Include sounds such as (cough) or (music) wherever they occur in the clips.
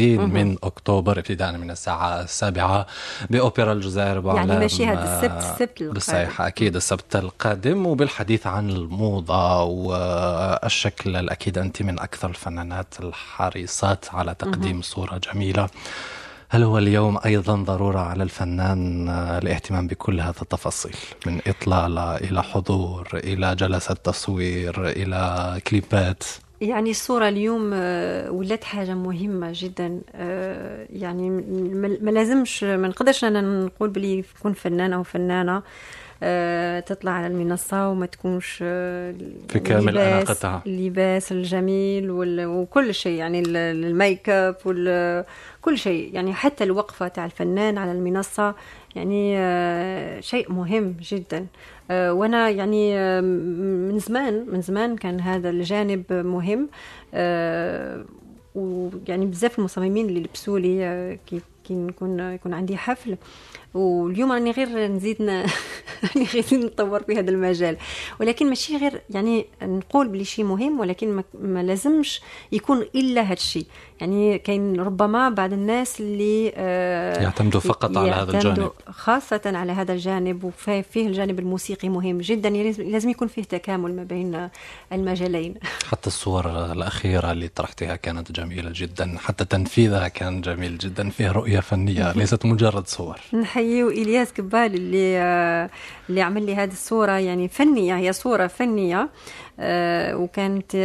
من اكتوبر ابتداء من الساعه السابعة باوبرا الجزائر يعني يعني هذا السبت السبت القادم بالصحيح اكيد السبت القادم وبالحديث عن الموضه والشكل الاكيد انت من اكثر الفنانات الحريصات على تقديم صوره جميله هل هو اليوم ايضا ضروره على الفنان الاهتمام بكل هذا التفاصيل من اطلاله الى حضور الى جلسه تصوير الى كليبات يعني الصورة اليوم آه، ولات حاجة مهمة جدا آه، يعني ما لازمش ما نقدرش أنا نقول بلي أو فنانة آه، تطلع على المنصة وما تكونش آه، في كامل أناقتها اللباس الجميل وكل شيء يعني الميك اب وكل شيء يعني حتى الوقفة تاع الفنان على المنصة يعني آه، شيء مهم جدا وانا يعني من زمان من زمان كان هذا الجانب مهم ويعني بزاف المصممين اللي لبسوا لي كي كي نكون يكون عندي حفل واليوم راني غير نزيد (laughs) يعني غادي (laughs) نطور في هذا المجال ولكن ماشي غير يعني نقول بلي شي مهم ولكن ما لازمش يكون الا هذا الشيء يعني كاين ربما بعض الناس اللي آه، يعتمدوا فقط على هذا الجانب خاصة على هذا الجانب وفيه الجانب الموسيقي مهم جدا لازم يكون فيه تكامل ما بين المجالين حتى الصور الأخيرة اللي طرحتها كانت جميلة جدا حتى تنفيذها كان جميل جدا فيه رؤية فنية (laughs) ليست مجرد صور نحيي إلياس كبال اللي آه، اللي عمل لي هذه الصورة يعني فنية هي صورة فنية آه، وكانت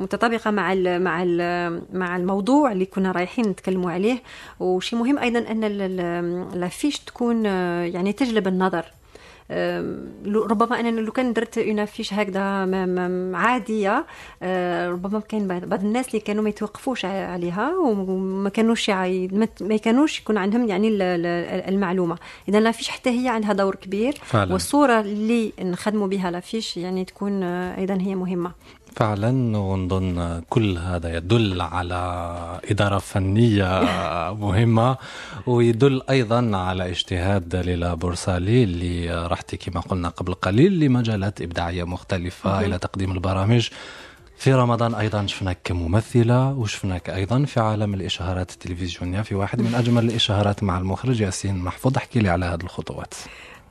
متطابقة مع الـ مع الـ مع الـ الموضوع اللي كنا رايحين نتكلموا عليه وشي مهم ايضا ان لافيش تكون آه، يعني تجلب النظر ربما انا لو كان درت اون افيش هكذا عاديه آه، ربما كان بعض الناس اللي كانوا ما يتوقفوش عليها وما كانوش ما كانوش يكون عندهم يعني المعلومه اذا لافيش حتى هي عندها دور كبير فعلا. والصوره اللي نخدموا بها لافيش يعني تكون آه، ايضا هي مهمه فعلا ونظن كل هذا يدل على إدارة فنية مهمة ويدل أيضا على اجتهاد ليلى بورسالي اللي رحتي كما قلنا قبل قليل لمجالات إبداعية مختلفة إلى تقديم البرامج في رمضان ايضا شفناك كممثله وشفناك ايضا في عالم الاشهارات التلفزيونيه في واحد من اجمل الاشهارات مع المخرج ياسين محفوظ احكي لي على هذه الخطوات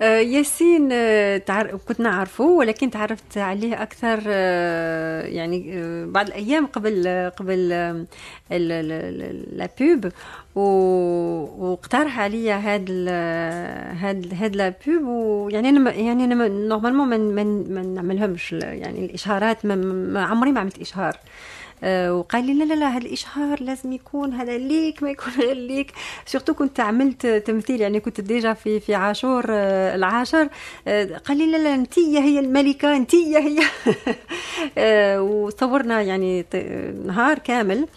آه، ياسين آه، كنت نعرفه ولكن تعرفت عليه اكثر آه، يعني بعض الايام قبل قبل لابوب بوب واقترح عليا هاد ال هاد هاد لابوب ويعني انا يعني انا نورمالمون يعني ما نعملهمش يعني الاشهارات ما عمري ما عملت اشهار آه، وقال لي لا لا لا هذا الاشهار لازم يكون هذا ليك ما يكون غير ليك سورتو كنت عملت تمثيل يعني كنت ديجا في في عاشور آه، العاشر آه، قال لي لا لا انت هي الملكه انت هي (laughs) وصورنا يعني نهار كامل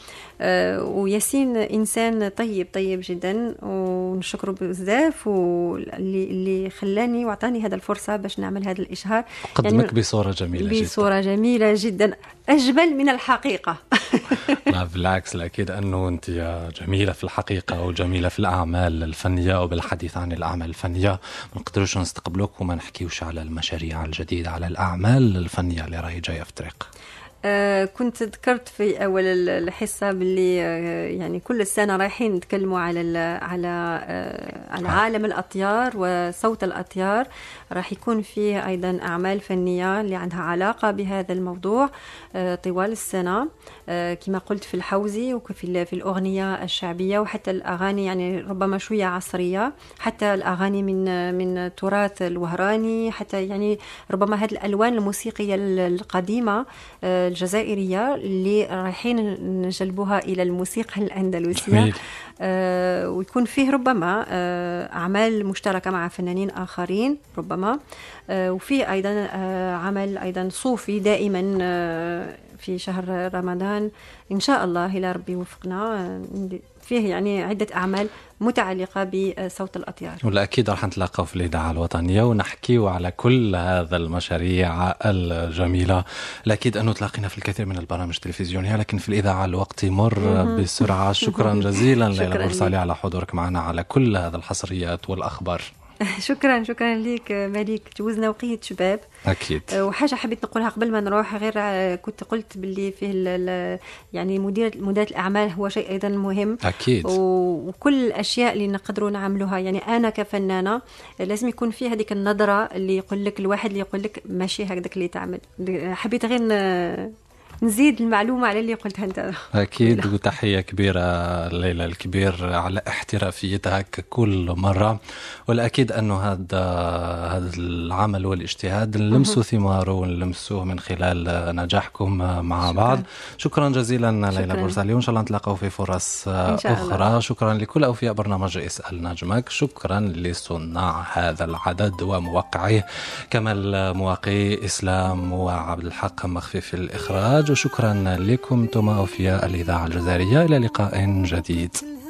وياسين انسان طيب طيب جدا و ونشكره بزاف واللي اللي خلاني وعطاني هذا الفرصه باش نعمل هذا الاشهار قدمك يعني بصوره جميله بصورة جدا بصوره جميله جدا اجمل من الحقيقه (laughs) لا بالعكس الاكيد انه انت جميله في الحقيقه وجميله في الاعمال الفنيه وبالحديث عن الاعمال الفنيه ما نقدروش نستقبلوك وما نحكيوش على المشاريع الجديده على الاعمال الفنيه اللي راهي جايه في طريق آه، كنت ذكرت في اول الحصه باللي آه، يعني كل السنه رايحين نتكلموا على ال على آه، على عالم الاطيار وصوت الاطيار راح يكون فيه ايضا اعمال فنيه اللي عندها علاقه بهذا الموضوع طوال السنه كما قلت في الحوزي وفي في الاغنيه الشعبيه وحتى الاغاني يعني ربما شويه عصريه حتى الاغاني من من التراث الوهراني حتى يعني ربما هذه الالوان الموسيقيه القديمه الجزائريه اللي رايحين نجلبوها الى الموسيقى الاندلسيه آه ويكون فيه ربما آه اعمال مشتركه مع فنانين اخرين ربما آه وفيه ايضا آه عمل ايضا صوفي دائما آه في شهر رمضان إن شاء الله إلى ربي يوفقنا فيه يعني عدة أعمال متعلقة بصوت الأطيار ولا أكيد راح نتلاقاو في الإذاعة الوطنية ونحكيو على كل هذا المشاريع الجميلة لأكيد أنه تلاقينا في الكثير من البرامج التلفزيونية لكن في الإذاعة الوقت يمر (laughs) بسرعة شكرا جزيلا ليلى مرسالي على حضورك معنا على كل هذا الحصريات والأخبار (laughs) شكرا شكرا لك مليك تجوزنا وقية شباب اكيد آه، وحاجه حبيت نقولها قبل ما نروح غير آه، كنت قلت باللي فيه يعني مدير مديرة الاعمال هو شيء ايضا مهم اكيد وكل الاشياء اللي نقدروا نعملوها يعني انا كفنانه آه، لازم يكون في هذيك النظره اللي يقول لك الواحد اللي يقول لك ماشي هكذاك اللي تعمل حبيت غير نزيد المعلومه على اللي قلتها انت اكيد وتحيه كبيره ليلى الكبير على احترافيتها ككل مره والاكيد انه هذا هذا العمل والاجتهاد نلمسوا ثماره ونلمسوه من خلال نجاحكم مع شكرا. بعض شكرا جزيلا شكرا. ليلى بورسالي وان شاء الله نتلاقاو في فرص اخرى الله. شكرا لكل اوفياء برنامج اسال نجمك شكرا لصناع هذا العدد وموقعيه كمال مواقي اسلام وعبد الحق مخفي في الاخراج شكرا لكم توما أوفياء الإذاعة الجزائرية إلى لقاء جديد